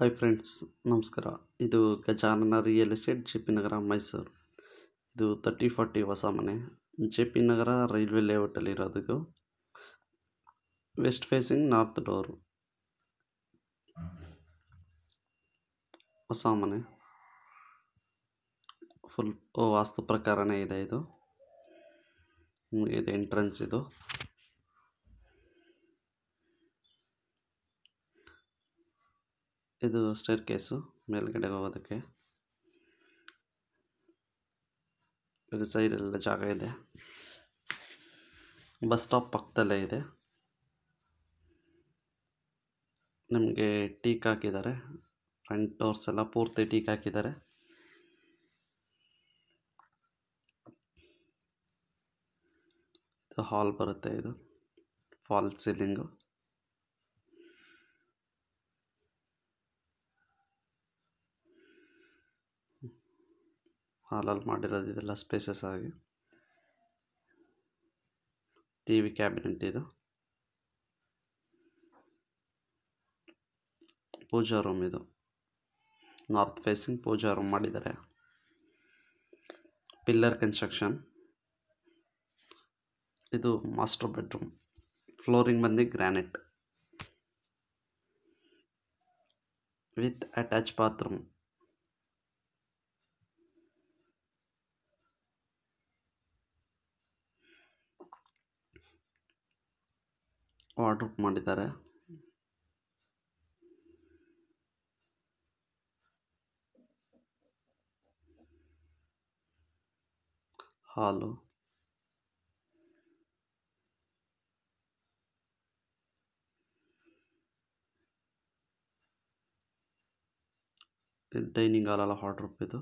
hi friends ನಮಸ್ಕಾರ ಇದು Gajanana real estate J P Nagar Mysuru ಇದು ತರ್ಟಿ ಫಾರ್ಟಿ ಹೊಸ ಮನೆ ಜೆ ಪಿ ನಗರ ರೈಲ್ವೆ ಲೇಔಟಲ್ಲಿರೋದಿದು ವೆಸ್ಟ್ ಫೇಸಿಂಗ್ ನಾರ್ತ್ ಡೋರು ಹೊಸ ಮನೆ ಫುಲ್ ವಾಸ್ತು ಪ್ರಕಾರನೇ ಇದೆ ಇದು ಇದು ಎಂಟ್ರೆನ್ಸ್ ಇದು ಇದು ಸ್ಟೇರ್ ಕೇಸು ಮೇಲ್ಗಡೆ ಹೋಗೋದಕ್ಕೆ ಇದು ಎಲ್ಲ ಜಾಗ ಇದೆ ಬಸ್ ಸ್ಟಾಪ್ ಪಕ್ಕದಲ್ಲೇ ಇದೆ ನಿಮಗೆ ಟೀಕ್ ಹಾಕಿದ್ದಾರೆ ಫ್ರಂಟ್ ಡೋರ್ಸ್ ಎಲ್ಲ ಪೂರ್ತಿ ಟೀಕ್ ಹಾಕಿದ್ದಾರೆ ಇದು ಹಾಲ್ ಬರುತ್ತೆ ಇದು ಫಾಲ್ ಸೀಲಿಂಗು ಹಾಲಲ್ಲಿ ಮಾಡಿರೋದು ಇದೆಲ್ಲ ಸ್ಪೇಸಸ್ ಆಗಿ ಟಿವಿ ಕ್ಯಾಬಿನೆಟ್ ಇದು ಪೂಜಾ ರೂಮ್ ಇದು ನಾರ್ತ್ ಫೇಸಿಂಗ್ ಪೂಜಾ ರೂಮ್ ಮಾಡಿದ್ದಾರೆ ಪಿಲ್ಲರ್ ಕನ್ಸ್ಟ್ರಕ್ಷನ್ ಇದು ಮಾಸ್ಟರ್ ಬೆಡ್ರೂಮ್ ಫ್ಲೋರಿಂಗ್ ಬಂದು granite with attach bathroom order ಮಾಡಿದ್ದಾರೆ ಹಾಲು ಡೈನಿಂಗ್ ಹಾಲಲ್ಲ ಹಾರ್ಡ್ರೂಪ್ ಇದು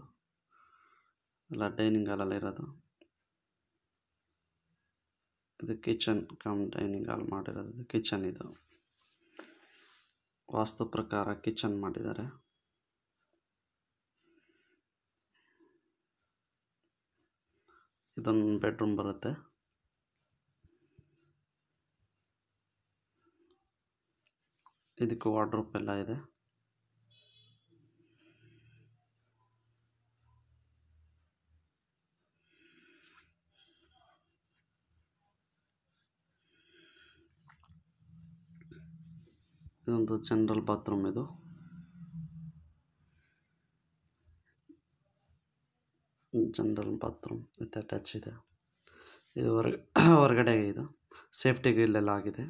ಎಲ್ಲ ಡೈನಿಂಗ್ ಹಾಲಲ್ಲಿ ಇರೋದು ಇದು ಕಿಚನ್ ಕಮ್ ಡೈನಿಂಗ್ ಹಾಲ್ ಮಾಡಿರೋದು ಕಿಚನ್ ಇದು ವಾಸ್ತು ಪ್ರಕಾರ ಕಿಚನ್ ಮಾಡಿದ್ದಾರೆ ಇದೊಂದು ಬೆಡ್ರೂಮ್ ಬರುತ್ತೆ ಇದಕ್ಕೆ ವಾರ್ಡ್ರೋಪ್ ಎಲ್ಲ ಇದೆ ಇದೊಂದು ಜನರಲ್ ಬಾತ್ರೂಮ್ ಇದು ಜನರಲ್ ಬಾತ್ರೂಮ್ ವಿತ್ ಅಟ್ಯಾಚ್ ಇದೆ ಇದು ಹೊರಗಡೆ ಇದು ಸೇಫ್ಟಿಗೆ ಇಲ್ಲೆಲ್ಲ ಆಗಿದೆ